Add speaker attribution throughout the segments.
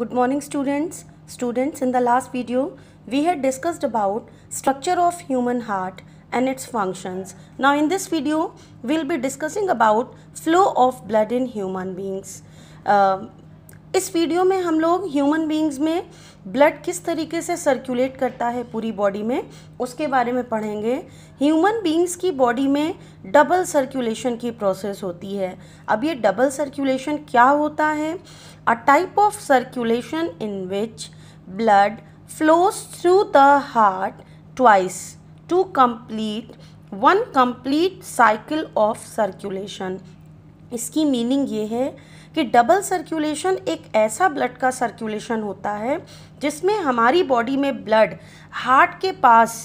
Speaker 1: Good morning students. Students, in the last video, we had discussed about structure of human heart and its functions. Now in this video, we'll be discussing about flow of blood in human beings. Uh, इस video में हम लोग human beings में blood किस तरीके से circulate करता है पूरी बॉडी में उसके बारे में पढ़ेंगे ह्यूमन बींग्स की बॉडी में डबल सर्कुलेशन की प्रोसेस होती है अब ये डबल सर्कुलेशन क्या होता है a type of circulation in which blood flows through the heart twice to complete one complete cycle of circulation इसकी मीनिंग ये है कि डबल सर्कुलेशन एक ऐसा ब्लड का सर्कुलेशन होता है जिसमें हमारी बॉडी में ब्लड हार्ट के पास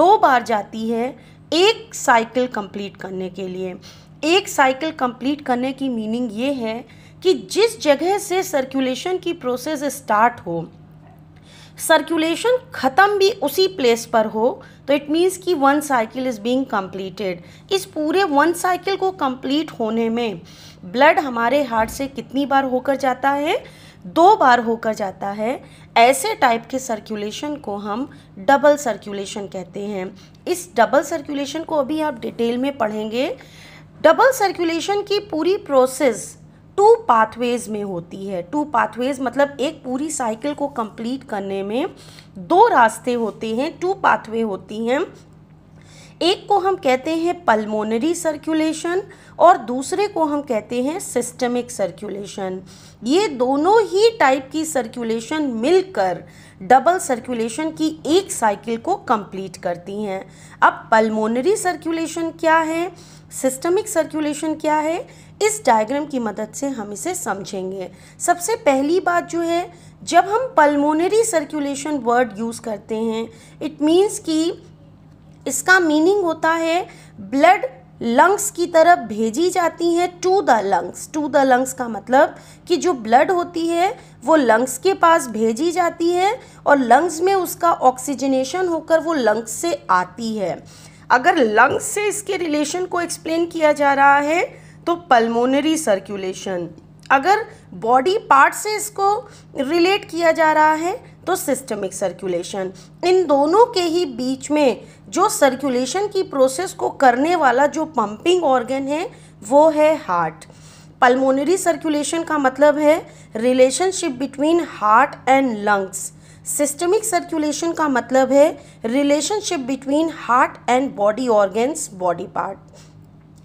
Speaker 1: दो बार जाती है एक साइकिल कंप्लीट करने के लिए एक साइकिल कंप्लीट करने की मीनिंग ये है कि जिस जगह से सर्कुलेशन की प्रोसेस स्टार्ट हो सर्कुलेशन ख़त्म भी उसी प्लेस पर हो तो इट मीन्स कि one cycle is being completed इस पूरे वन साइकिल को कंप्लीट होने में ब्लड हमारे हार्ट से कितनी बार होकर जाता है दो बार होकर जाता है ऐसे टाइप के सर्कुलेशन को हम डबल सर्कुलेशन कहते हैं इस डबल सर्कुलेशन को अभी आप डिटेल में पढ़ेंगे डबल सर्कुलेशन की पूरी प्रोसेस टू पाथवेज में होती है टू पाथवेज मतलब एक पूरी साइकिल को कंप्लीट करने में दो रास्ते होते हैं टू पाथवे होती हैं एक को हम कहते हैं पल्मोनरी सर्कुलेशन और दूसरे को हम कहते हैं सिस्टमिक सर्कुलेशन ये दोनों ही टाइप की सर्कुलेशन मिलकर डबल सर्कुलेशन की एक साइकिल को कंप्लीट करती हैं अब पल्मोनरी सर्कुलेशन क्या है सिस्टमिक सर्कुलेशन क्या है इस डायग्राम की मदद से हम इसे समझेंगे सबसे पहली बात जो है जब हम पल्मोनरी सर्कुलेशन वर्ड यूज़ करते हैं इट मीन्स कि इसका मीनिंग होता है ब्लड लंग्स की तरफ भेजी जाती है to the lungs to the lungs का मतलब कि जो ब्लड होती है वो लंग्स के पास भेजी जाती है और लंग्स में उसका ऑक्सीजनेशन होकर वो लंग्स से आती है अगर लंग्स से इसके रिलेशन को एक्सप्लेन किया जा रहा है तो पल्मोनरी सर्कुलेशन अगर बॉडी पार्ट से इसको रिलेट किया जा रहा है तो सिस्टमिक सर्कुलेशन इन दोनों के ही बीच में जो सर्कुलेशन की प्रोसेस को करने वाला जो पंपिंग ऑर्गन है वो है हार्ट पल्मोनरी सर्कुलेशन का मतलब है relationship between heart and lungs systemic circulation का मतलब है relationship between heart and body organs body part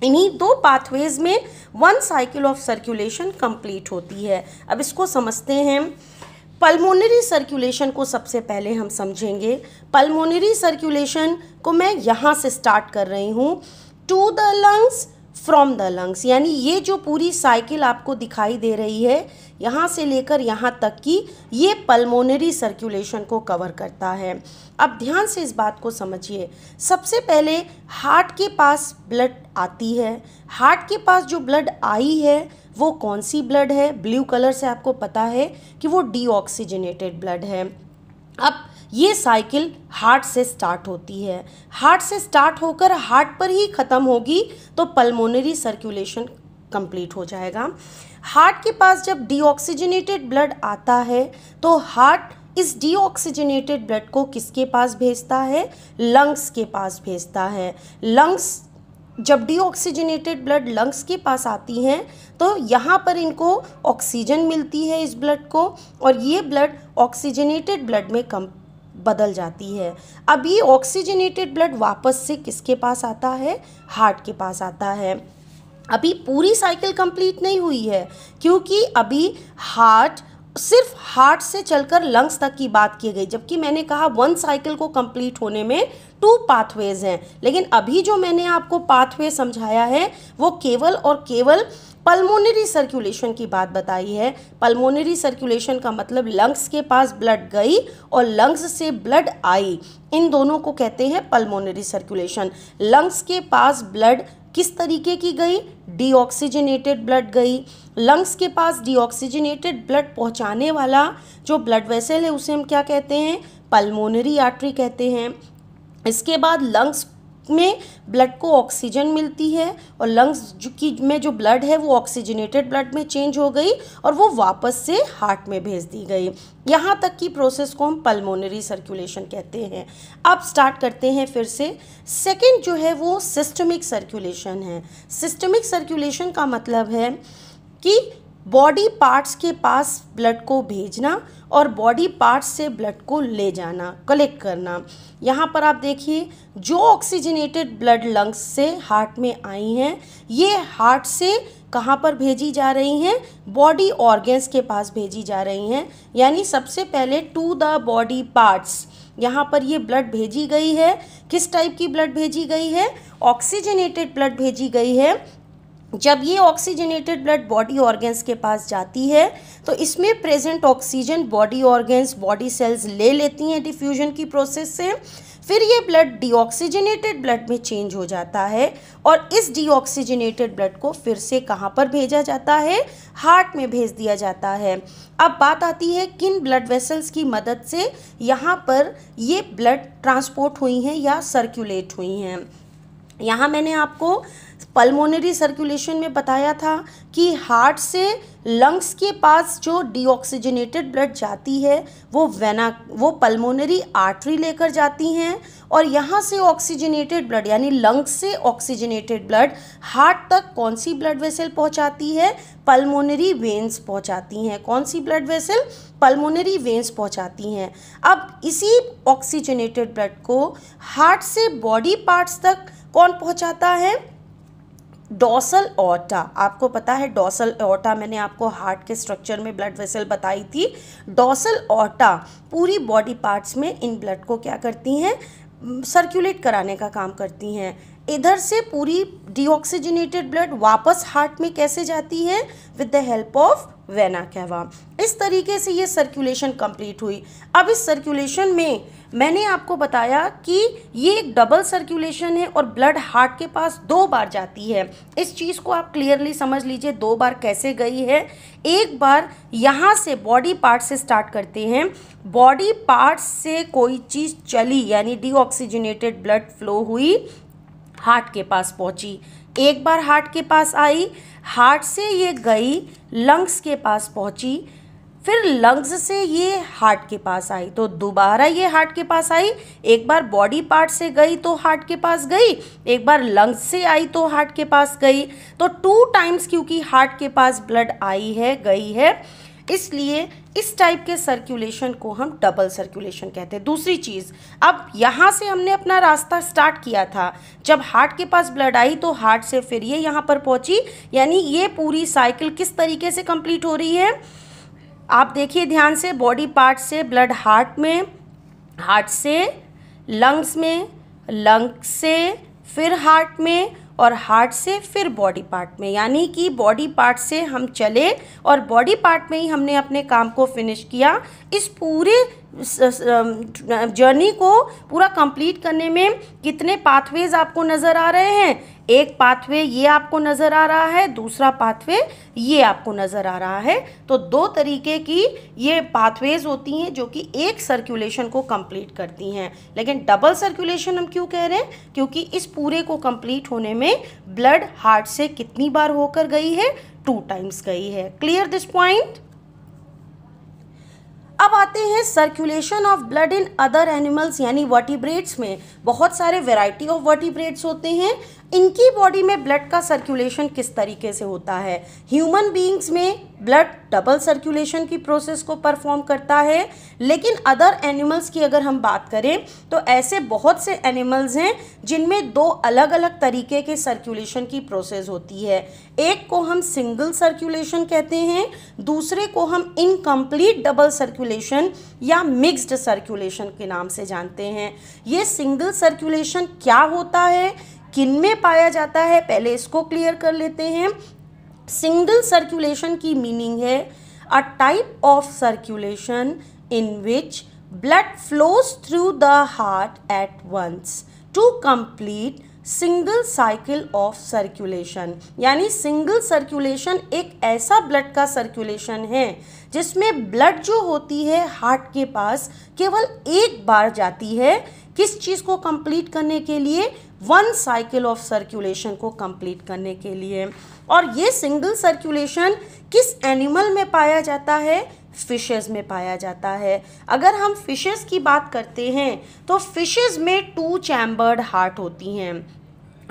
Speaker 1: इन्हीं दो पाथवेज में one cycle of circulation complete होती है अब इसको समझते हैं पल्मोनरी सर्कुलेशन को सबसे पहले हम समझेंगे पल्मोनरी सर्कुलेशन को मैं यहाँ से स्टार्ट कर रही हूँ to the lungs from the lungs यानी ये जो पूरी साइकिल आपको दिखाई दे रही है यहाँ से लेकर यहाँ तक कि ये पल्मोनरी सर्कुलेशन को कवर करता है अब ध्यान से इस बात को समझिए सबसे पहले हार्ट के पास ब्लड आती है हार्ट के पास जो ब्लड आई है वो कौन सी ब्लड है ब्लू कलर से आपको पता है कि वो डीऑक्सीजनेटेड ब्लड है अब ये साइकिल हार्ट से स्टार्ट होती है हार्ट से स्टार्ट होकर हार्ट पर ही ख़त्म होगी तो पल्मोनरी सर्कुलेशन कंप्लीट हो जाएगा हार्ट के पास जब डीऑक्सीजनेटेड ब्लड आता है तो हार्ट इस डीऑक्सीजनेटेड ब्लड को किसके पास भेजता है लंग्स के पास भेजता है लंग्स जब डीऑक्सीजनेटेड ब्लड लंग्स के पास आती हैं तो यहाँ पर इनको ऑक्सीजन मिलती है इस ब्लड को और ये ब्लड ऑक्सीजनेटेड ब्लड में कम बदल जाती है अब ये ऑक्सीजनेटेड ब्लड वापस से किसके पास आता है हार्ट के पास आता है अभी पूरी साइकिल कंप्लीट नहीं हुई है क्योंकि अभी हार्ट सिर्फ हार्ट से चलकर लंग्स तक की बात की गई जबकि मैंने कहा वन साइकिल को कंप्लीट होने में टू पाथवेज हैं लेकिन अभी जो मैंने आपको पाथवे समझाया है वो केवल और केवल पल्मोनरी सर्कुलेशन की बात बताई है पल्मोनरी सर्कुलेशन का मतलब लंग्स के पास ब्लड गई और लंग्स से ब्लड आई इन दोनों को कहते हैं पल्मोनरी सर्कुलेशन लंग्स के पास ब्लड किस तरीके की गई डीऑक्सीजनेटेड ब्लड गई लंग्स के पास डीऑक्सीजनेटेड ब्लड पहुंचाने वाला जो ब्लड वेसल है उसे हम क्या कहते हैं पल्मोनरी आर्टरी कहते हैं इसके बाद लंग्स में ब्लड को ऑक्सीजन मिलती है और लंग्स की में जो ब्लड है वो ऑक्सीजनेटेड ब्लड में चेंज हो गई और वो वापस से हार्ट में भेज दी गई यहाँ तक की प्रोसेस को हम पल्मोनरी सर्कुलेशन कहते हैं अब स्टार्ट करते हैं फिर से सेकेंड जो है वो सिस्टमिक सर्कुलेशन है सिस्टमिक सर्कुलेशन का मतलब है कि बॉडी पार्ट्स के पास ब्लड को भेजना और बॉडी पार्ट्स से ब्लड को ले जाना कलेक्ट करना यहाँ पर आप देखिए जो ऑक्सीजनेटेड ब्लड लंग्स से हार्ट में आई हैं ये हार्ट से कहाँ पर भेजी जा रही हैं बॉडी ऑर्गेंस के पास भेजी जा रही हैं यानी सबसे पहले टू द बॉडी पार्ट्स यहाँ पर ये ब्लड भेजी गई है किस टाइप की ब्लड भेजी गई है ऑक्सीजनेटेड ब्लड भेजी गई है जब ये ऑक्सीजनेटेड ब्लड बॉडी ऑर्गेन्स के पास जाती है तो इसमें present oxygen body organs body cells ले लेती हैं डिफ्यूजन की प्रोसेस से फिर ये ब्लड डीऑक्सीजनेटेड ब्लड में चेंज हो जाता है और इस डीऑक्सीजनेटेड ब्लड को फिर से कहाँ पर भेजा जाता है हार्ट में भेज दिया जाता है अब बात आती है किन ब्लड वेसल्स की मदद से यहाँ पर ये ब्लड ट्रांसपोर्ट हुई हैं या सर्कुलेट हुई हैं यहाँ मैंने आपको पल्मोनरी सर्कुलेशन में बताया था कि हार्ट से लंग्स के पास जो डीऑक्सीजनेटेड ब्लड जाती है वो वेना वो पल्मोनरी आर्टरी लेकर जाती हैं और यहाँ से ऑक्सीजनेटेड ब्लड यानी लंग्स से ऑक्सीजनेटेड ब्लड हार्ट तक कौन सी ब्लड वेसल पहुँचाती है पल्मोनरी वेंस पहुँचाती हैं कौन सी ब्लड वेसल पल्मोनरी वेंस पहुँचाती हैं अब इसी ऑक्सीजनेटेड ब्लड को हार्ट से बॉडी पार्ट्स तक कौन पहुँचाता है डोसल ओटा आपको पता है डोसल ओटा मैंने आपको हार्ट के स्ट्रक्चर में ब्लड वेसल बताई थी डोसल ओटा पूरी बॉडी पार्ट्स में इन ब्लड को क्या करती हैं सर्कुलेट कराने का काम करती हैं इधर से पूरी डिऑक्सीजनेटेड ब्लड वापस हार्ट में कैसे जाती है with the help of vena cava इस तरीके से ये सर्कुलेशन कंप्लीट हुई अब इस सर्कुलेशन में मैंने आपको बताया कि ये एक डबल सर्कुलेशन है और ब्लड हार्ट के पास दो बार जाती है इस चीज़ को आप क्लियरली समझ लीजिए दो बार कैसे गई है एक बार यहाँ से बॉडी पार्ट से स्टार्ट करते हैं बॉडी पार्ट से कोई चीज़ चली यानी डीऑक्सीजनेटेड ब्लड फ्लो हुई हार्ट के पास पहुँची एक बार हार्ट के पास आई हार्ट से ये गई लंग्स के पास पहुँची फिर लंग्स से ये हार्ट के पास आई तो दोबारा ये हार्ट के पास आई एक बार बॉडी पार्ट से गई तो हार्ट के पास गई एक बार लंग्स से आई तो हार्ट के पास गई तो टू टाइम्स क्योंकि हार्ट के पास ब्लड आई है गई है इसलिए इस टाइप के सर्कुलेशन को हम डबल सर्कुलेशन कहते हैं दूसरी चीज़ अब यहाँ से हमने अपना रास्ता स्टार्ट किया था जब हार्ट के पास ब्लड आई तो हार्ट से फिर ये यहाँ पर पहुँची यानी ये पूरी साइकिल किस तरीके से कंप्लीट हो रही है आप देखिए ध्यान से बॉडी पार्ट से ब्लड हार्ट में हार्ट से लंग्स में लंग्स से फिर हार्ट में और हार्ट से फिर बॉडी पार्ट में यानी कि बॉडी पार्ट से हम चले और बॉडी पार्ट में ही हमने अपने काम को फिनिश किया इस पूरे जर्नी को पूरा कंप्लीट करने में कितने पाथवेज आपको नज़र आ रहे हैं एक पाथवे ये आपको नज़र आ रहा है दूसरा पाथवे ये आपको नज़र आ रहा है तो दो तरीके की ये पाथवेज होती हैं जो कि एक सर्कुलेशन को कंप्लीट करती हैं लेकिन डबल सर्कुलेशन हम क्यों कह रहे हैं क्योंकि इस पूरे को कंप्लीट होने में ब्लड हार्ट से कितनी बार होकर गई है टू टाइम्स गई है क्लियर दिस पॉइंट अब आते हैं circulation of blood in other animals यानी वर्टिब्रेट्स में बहुत सारे वेराइटी ऑफ वर्टिब्रेट्स होते हैं इनकी बॉडी में ब्लड का सर्कुलेशन किस तरीके से होता है ह्यूमन बींग्स में ब्लड डबल सर्कुलेशन की प्रोसेस को परफॉर्म करता है लेकिन अदर एनिमल्स की अगर हम बात करें तो ऐसे बहुत से एनिमल्स हैं जिनमें दो अलग अलग तरीके के सर्कुलेशन की प्रोसेस होती है एक को हम सिंगल सर्कुलेशन कहते हैं दूसरे को हम इनकम्प्लीट डबल सर्कुलेशन या मिक्सड सर्कुलेशन के नाम से जानते हैं ये सिंगल सर्कुलेशन क्या होता है किन में पाया जाता है पहले इसको क्लियर कर लेते हैं सिंगल सर्कुलेशन की मीनिंग है a type of circulation in which blood flows through the heart at once to complete single cycle of circulation यानी सिंगल सर्कुलेशन एक ऐसा ब्लड का सर्कुलेशन है जिसमें ब्लड जो होती है हार्ट के पास केवल एक बार जाती है किस चीज़ को कंप्लीट करने के लिए वन साइकिल ऑफ सर्कुलेशन को कंप्लीट करने के लिए और ये सिंगल सर्कुलेशन किस एनिमल में पाया जाता है फिशेस में पाया जाता है अगर हम फिशेस की बात करते हैं तो फिशेस में टू चैम्बर्ड हार्ट होती हैं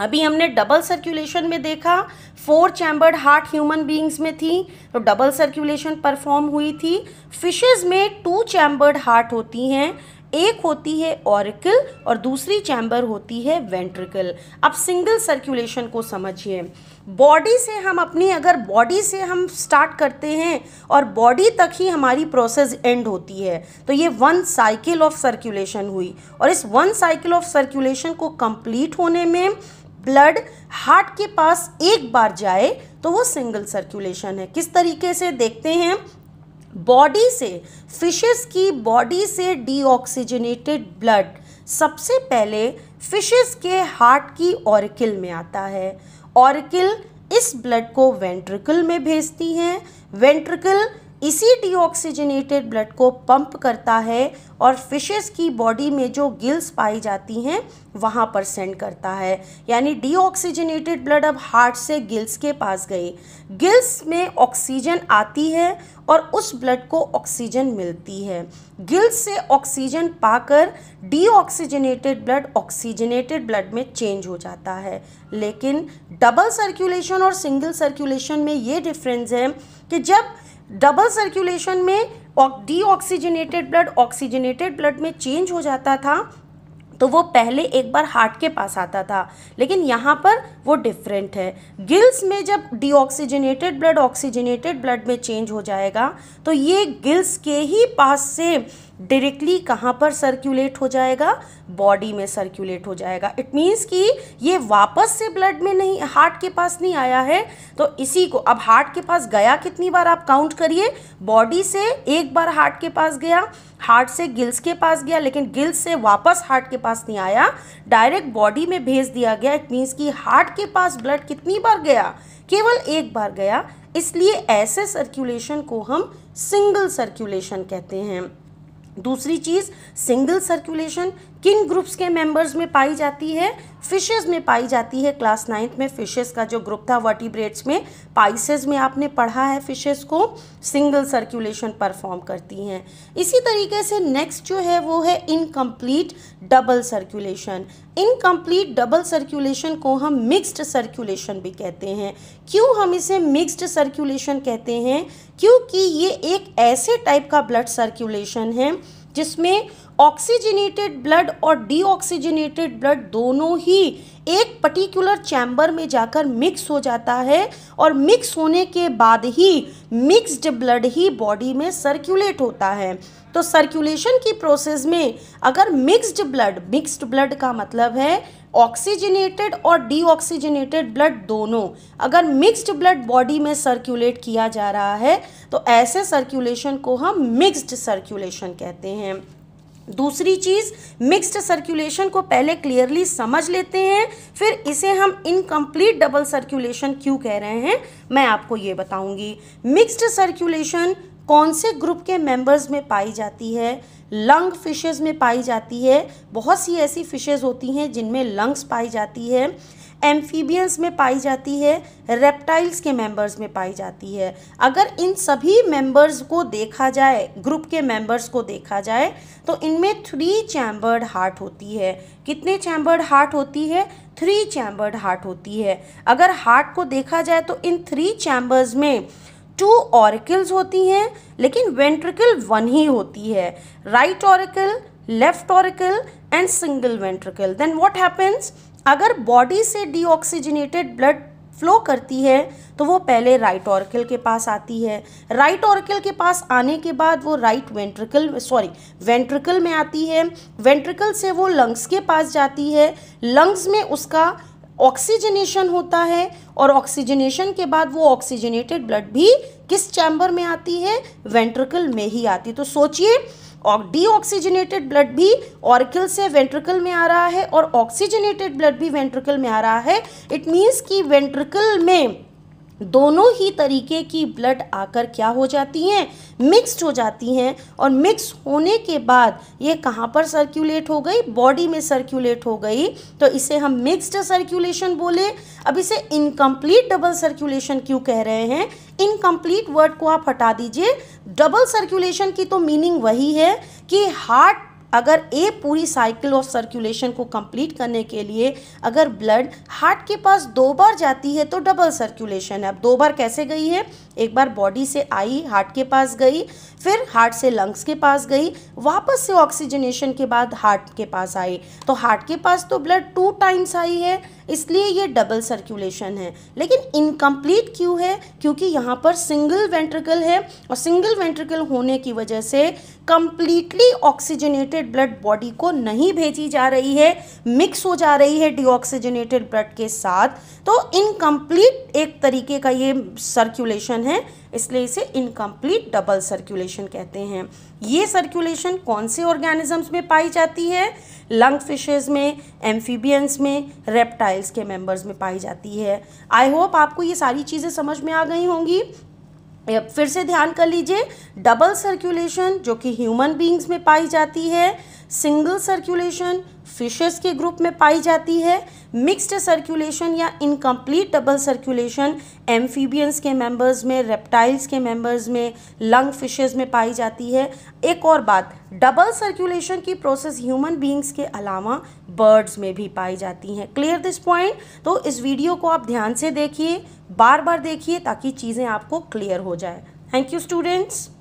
Speaker 1: अभी हमने डबल सर्कुलेशन में देखा four chambered heart human beings में थी तो डबल सर्कुलेशन परफॉर्म हुई थी फिशेज में टू चैम्बर्ड हार्ट होती हैं एक होती है ऑरिकल और दूसरी चैम्बर होती है वेंट्रिकल अब सिंगल सर्कुलेशन को समझिए बॉडी से हम अपनी अगर बॉडी से हम स्टार्ट करते हैं और बॉडी तक ही हमारी प्रोसेस एंड होती है तो ये वन साइकिल ऑफ सर्कुलेशन हुई और इस वन साइकिल ऑफ सर्कुलेशन को कंप्लीट होने में ब्लड हार्ट के पास एक बार जाए तो वो सिंगल सर्कुलेशन है किस तरीके से देखते हैं बॉडी से फिशेस की बॉडी से डीऑक्सीजनेटेड ब्लड सबसे पहले फिशेस के हार्ट की ऑरिकल में आता है ऑरिकल इस ब्लड को वेंट्रिकल में भेजती हैं वेंट्रिकल इसी डीऑक्सीजनेटेड ब्लड को पंप करता है और फिशेस की बॉडी में जो गिल्स पाई जाती हैं वहाँ पर सेंड करता है यानी डीऑक्सीजनेटेड ब्लड अब हार्ट से गिल्स के पास गए गिल्स में ऑक्सीजन आती है और उस ब्लड को ऑक्सीजन मिलती है गिल्स से ऑक्सीजन पाकर डीऑक्सीजनेटेड ब्लड ऑक्सीजनेटेड ब्लड में चेंज हो जाता है लेकिन डबल सर्कुलेशन और सिंगल सर्कुलेशन में ये डिफरेंस है कि जब डबल सर्कुलेशन में डीऑक्सीजनेटेड ब्लड ऑक्सीजनेटेड ब्लड में चेंज हो जाता था तो वो पहले एक बार हार्ट के पास आता था लेकिन यहाँ पर वो डिफरेंट है गिल्स में जब डीऑक्सीजनेटेड ब्लड ऑक्सीजनेटेड ब्लड में चेंज हो जाएगा तो ये गिल्स के ही पास से डायरेक्टली कहाँ पर सर्कुलेट हो जाएगा बॉडी में सर्कुलेट हो जाएगा इट मीन्स कि ये वापस से ब्लड में नहीं हार्ट के पास नहीं आया है तो इसी को अब हार्ट के पास गया कितनी बार आप काउंट करिए बॉडी से एक बार हार्ट के पास गया हार्ट से गिल्स के पास गया लेकिन गिल्स से वापस हार्ट के पास नहीं आया डायरेक्ट बॉडी में भेज दिया गया इट मीन्स कि हार्ट के पास ब्लड कितनी बार गया केवल एक बार गया इसलिए ऐसे सर्कुलेशन को हम सिंगल सर्कुलेशन कहते हैं दूसरी चीज़ सिंगल सर्कुलेशन किन ग्रुप्स के मेंबर्स में पाई जाती है फिशेस में पाई जाती है क्लास नाइन्थ में फिशेस का जो ग्रुप था वर्टिब्रेट्स में पाइसेस में आपने पढ़ा है फिशेस को सिंगल सर्कुलेशन परफॉर्म करती हैं इसी तरीके से नेक्स्ट जो है वो है incomplete double circulation incomplete double circulation को हम मिक्स्ड सर्कुलेशन भी कहते हैं क्यों हम इसे मिक्स्ड सर्कुलेशन कहते हैं क्योंकि ये एक ऐसे टाइप का ब्लड सर्कुलेशन है जिसमें ऑक्सीजनेटेड ब्लड और डीऑक्सीजनेटेड ब्लड दोनों ही एक पर्टिकुलर चैम्बर में जाकर मिक्स हो जाता है और मिक्स होने के बाद ही मिक्स्ड ब्लड ही बॉडी में सर्कुलेट होता है तो सर्कुलेशन की प्रोसेस में अगर मिक्स्ड ब्लड मिक्स्ड ब्लड का मतलब है ऑक्सीजनेटेड और डीऑक्सीजनेटेड ब्लड दोनों अगर मिक्स्ड ब्लड बॉडी में सर्कुलेट किया जा रहा है तो ऐसे सर्कुलेशन को हम मिक्स्ड सर्कुलेशन कहते हैं दूसरी चीज़ मिक्स्ड सर्कुलेशन को पहले क्लियरली समझ लेते हैं फिर इसे हम इनकम्प्लीट डबल सर्कुलेशन क्यों कह रहे हैं मैं आपको ये बताऊंगी मिक्स्ड सर्कुलेशन कौन से ग्रुप के मेंबर्स में पाई जाती है लंग फिशेज में पाई जाती है बहुत सी ऐसी फिशेज होती हैं जिनमें लंग्स पाई जाती है एम्फीबियंस में पाई जाती है रेप्टाइल्स के मेंबर्स में पाई जाती है अगर इन सभी मेंबर्स को देखा जाए ग्रुप के मेंबर्स को देखा जाए तो इनमें थ्री चैम्बर्ड हार्ट होती है कितने चैम्बर्ड हार्ट होती है थ्री चैम्बर्ड हार्ट होती है अगर हार्ट को देखा जाए तो इन थ्री चैम्बर्स में टू ऑरिकल्स होती हैं लेकिन वेंट्रिकल वन ही होती है right auricle left auricle and single ventricle then what happens अगर बॉडी से डीऑक्सीजनेटेड ब्लड फ्लो करती है तो वो पहले राइट ऑर्किल के पास आती है राइट ऑर्किल के पास आने के बाद वो राइट वेंट्रिकल सॉरी वेंट्रिकल में आती है वेंट्रिकल से वो लंग्स के पास जाती है लंग्स में उसका ऑक्सीजनेशन होता है और ऑक्सीजनेशन के बाद वो ऑक्सीजनेटेड ब्लड भी किस चैम्बर में आती है वेंट्रिकल में ही आती है तो सोचिए और डीऑक्सीजनेटेड ब्लड भी ऑर्किल से वेंट्रिकल में आ रहा है और ऑक्सीजनेटेड ब्लड भी वेंट्रिकल में आ रहा है इट मीन्स कि वेंट्रिकल में दोनों ही तरीके की ब्लड आकर क्या हो जाती हैं मिक्स्ड हो जाती हैं और मिक्स होने के बाद ये कहाँ पर सर्कुलेट हो गई बॉडी में सर्कुलेट हो गई तो इसे हम मिक्स्ड सर्कुलेशन बोले अब इसे इनकम्प्लीट डबल सर्कुलेशन क्यों कह रहे हैं इनकम्प्लीट वर्ड को आप हटा दीजिए डबल सर्कुलेशन की तो मीनिंग वही है कि हार्ट अगर ए पूरी साइकिल ऑफ सर्कुलेशन को कंप्लीट करने के लिए अगर ब्लड हार्ट के पास दो बार जाती है तो डबल सर्कुलेशन है अब दो बार कैसे गई है एक बार बॉडी से आई हार्ट के पास गई फिर हार्ट से लंग्स के पास गई वापस से ऑक्सीजनेशन के बाद हार्ट के पास आई तो हार्ट के पास तो ब्लड टू टाइम्स आई है इसलिए ये डबल सर्कुलेशन है लेकिन इनकम्प्लीट क्यों है क्योंकि यहाँ पर सिंगल वेंट्रिकल है और सिंगल वेंट्रिकल होने की वजह से कम्प्लीटली ऑक्सीजनेटेड ब्लड बॉडी को नहीं भेजी जा रही है मिक्स हो जा रही है डिऑक्सीजनेटेड ब्लड के साथ तो इनकम्प्लीट एक तरीके का ये सर्कुलेशन है इसलिए इसे इनकम्प्लीट डबल सर्कुलेशन कहते हैं ये सर्कुलेशन कौन से ऑर्गेनिजम्स में पाई जाती है लंग फिशेज में एम्फीबियंस में रेप्टाइल्स के मेंबर्स में पाई जाती है आई होप आपको ये सारी चीज़ें समझ में आ गई होंगी फिर से ध्यान कर लीजिए डबल सर्कुलेशन जो कि ह्यूमन बींग्स में पाई जाती है सिंगल सर्कुलेशन फिशर्स के ग्रुप में पाई जाती है मिक्स्ड सर्कुलेशन या इनकम्प्लीट डबल सर्कुलेशन एम्फीबियंस के मेंबर्स में रेप्टाइल्स के मेंबर्स में लंग फिशर्स में पाई जाती है एक और बात डबल सर्कुलेशन की प्रोसेस ह्यूमन बींग्स के अलावा बर्ड्स में भी पाई जाती हैं क्लियर दिस पॉइंट तो इस वीडियो को आप ध्यान से देखिए बार बार देखिए ताकि चीज़ें आपको क्लियर हो जाए थैंक यू स्टूडेंट्स